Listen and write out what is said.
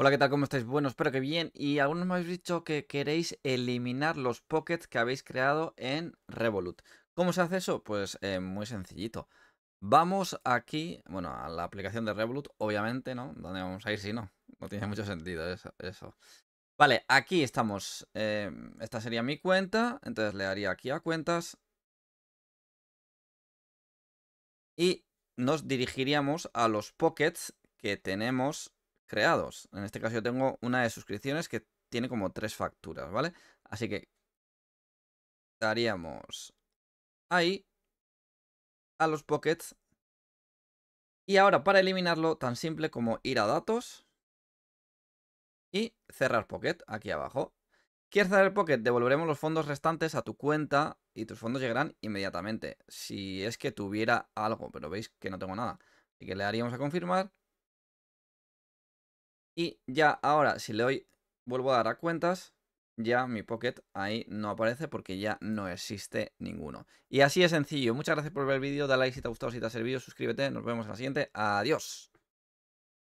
Hola, ¿qué tal? ¿Cómo estáis? Bueno, espero que bien. Y algunos me habéis dicho que queréis eliminar los pockets que habéis creado en Revolut. ¿Cómo se hace eso? Pues eh, muy sencillito. Vamos aquí, bueno, a la aplicación de Revolut, obviamente, ¿no? ¿Dónde vamos a ir si no? No tiene mucho sentido eso. Vale, aquí estamos. Eh, esta sería mi cuenta. Entonces le daría aquí a cuentas. Y nos dirigiríamos a los pockets que tenemos creados. En este caso yo tengo una de suscripciones que tiene como tres facturas, ¿vale? Así que daríamos ahí a los pockets. Y ahora para eliminarlo, tan simple como ir a datos y cerrar pocket aquí abajo. ¿Quieres cerrar el pocket? Devolveremos los fondos restantes a tu cuenta y tus fondos llegarán inmediatamente. Si es que tuviera algo, pero veis que no tengo nada. Así que le daríamos a confirmar y ya ahora, si le doy, vuelvo a dar a cuentas, ya mi Pocket ahí no aparece porque ya no existe ninguno. Y así es sencillo. Muchas gracias por ver el vídeo, dale like si te ha gustado, si te ha servido, suscríbete, nos vemos en la siguiente. Adiós.